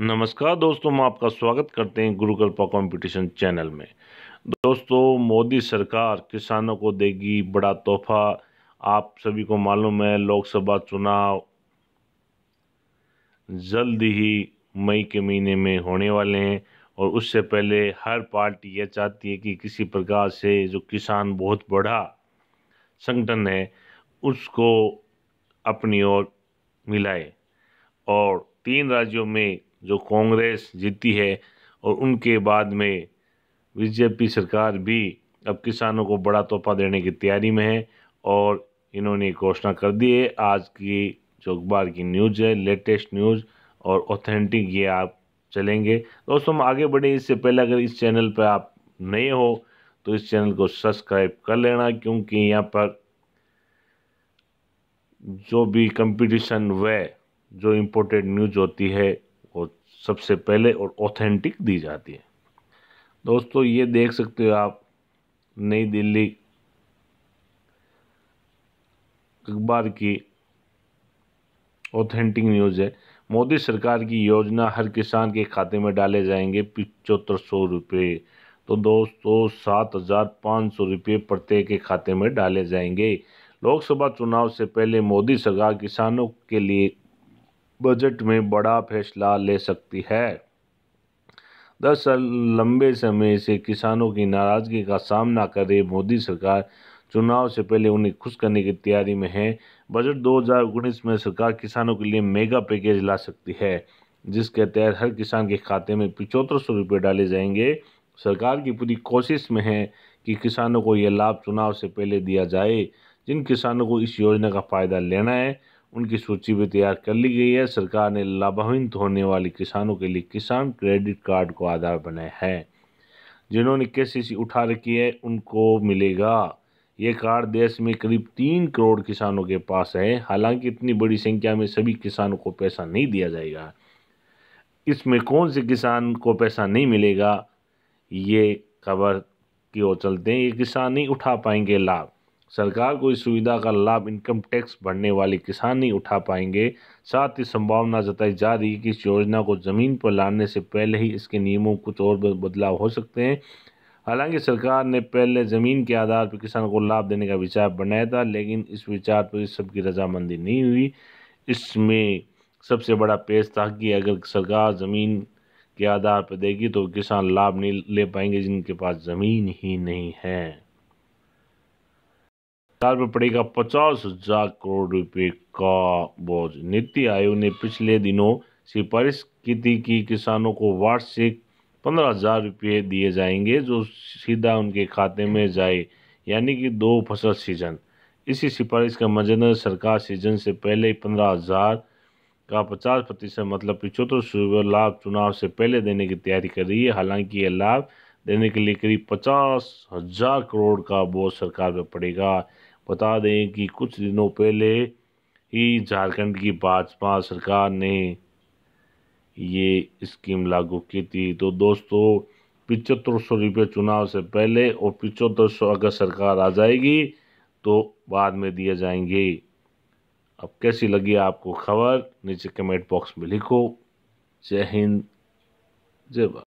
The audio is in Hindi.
नमस्कार दोस्तों हम आपका स्वागत करते हैं गुरुकृपा कॉम्पिटिशन चैनल में दोस्तों मोदी सरकार किसानों को देगी बड़ा तोहफा आप सभी को मालूम है लोकसभा चुनाव जल्द ही मई के महीने में होने वाले हैं और उससे पहले हर पार्टी यह चाहती है कि किसी प्रकार से जो किसान बहुत बड़ा संगठन है उसको अपनी ओर मिलाए और तीन राज्यों में जो कांग्रेस जीती है और उनके बाद में बीजेपी सरकार भी अब किसानों को बड़ा तोहफा देने की तैयारी में है और इन्होंने घोषणा कर दी है आज की जो अखबार की न्यूज़ है लेटेस्ट न्यूज़ और ऑथेंटिक ये आप चलेंगे दोस्तों हम आगे बढ़े इससे पहले अगर इस चैनल पर आप नए हो तो इस चैनल को सब्सक्राइब कर लेना क्योंकि यहाँ पर जो भी कंपटीशन व जो इम्पोर्टेड न्यूज होती है सबसे पहले और ऑथेंटिक दी जाती है दोस्तों ये देख सकते हो आप नई दिल्ली अखबार की ऑथेंटिक न्यूज़ है मोदी सरकार की योजना हर किसान के खाते में डाले जाएंगे पिचहत्तर सौ रुपये तो दोस्तों सात हज़ार पाँच सौ रुपये प्रत्येक के खाते में डाले जाएंगे लोकसभा चुनाव से पहले मोदी सरकार किसानों के लिए बजट में बड़ा फैसला ले सकती है दस साल लंबे समय से किसानों की नाराज़गी का सामना कर रही मोदी सरकार चुनाव से पहले उन्हें खुश करने की तैयारी में है बजट 2019 में सरकार किसानों के लिए मेगा पैकेज ला सकती है जिसके तहत हर किसान के खाते में पिचहत्तर सौ रुपये डाले जाएंगे सरकार की पूरी कोशिश में है कि किसानों को यह लाभ चुनाव से पहले दिया जाए जिन किसानों को इस योजना का फ़ायदा लेना है उनकी सूची भी तैयार कर ली गई है सरकार ने लाभान्वित होने वाले किसानों के लिए किसान क्रेडिट कार्ड को आधार बनाया है जिन्होंने के उठा रखी है उनको मिलेगा ये कार्ड देश में करीब तीन करोड़ किसानों के पास है हालांकि इतनी बड़ी संख्या में सभी किसानों को पैसा नहीं दिया जाएगा इसमें कौन से किसान को पैसा नहीं मिलेगा ये खबर की ओर चलते हैं ये किसान नहीं उठा पाएंगे लाभ सरकार को इस सुविधा का लाभ इनकम टैक्स भरने वाले किसान ही उठा पाएंगे साथ ही संभावना जताई जा रही है कि इस योजना को ज़मीन पर लाने से पहले ही इसके नियमों कुछ और बदलाव हो सकते हैं हालांकि सरकार ने पहले ज़मीन के आधार पर किसानों को लाभ देने का विचार बनाया था लेकिन इस विचार पर सबकी रजामंदी नहीं हुई इसमें सबसे बड़ा पेश था कि अगर सरकार ज़मीन के आधार पर देगी तो किसान लाभ नहीं ले पाएंगे जिनके पास ज़मीन ही नहीं है सरकार पर पड़ेगा पचास हजार करोड़ रुपए का बोझ नीति आयोग ने पिछले दिनों सिफारिश की थी कि किसानों को वार्षिक पंद्रह हजार रुपये दिए जाएंगे जो सीधा उनके खाते में जाए यानी कि दो फसल सीजन इसी सिफारिश का मद्देनजर सरकार सीजन से पहले ही पंद्रह हजार का पचास प्रतिशत मतलब पिछहत्तर सौ लाभ चुनाव से पहले देने की तैयारी कर रही है हालांकि यह लाभ देने के लिए करीब पचास हजार करोड़ का बोझ सरकार पर पड़ेगा बता दें कि कुछ दिनों पहले ही झारखंड की भाजपा सरकार ने ये स्कीम लागू की थी तो दोस्तों पिचहत्तर सौ रुपये चुनाव से पहले और पिचहत्तर सौ अगर सरकार आ जाएगी तो बाद में दिए जाएंगे अब कैसी लगी आपको खबर नीचे कमेंट बॉक्स में लिखो जय हिंद जय भारत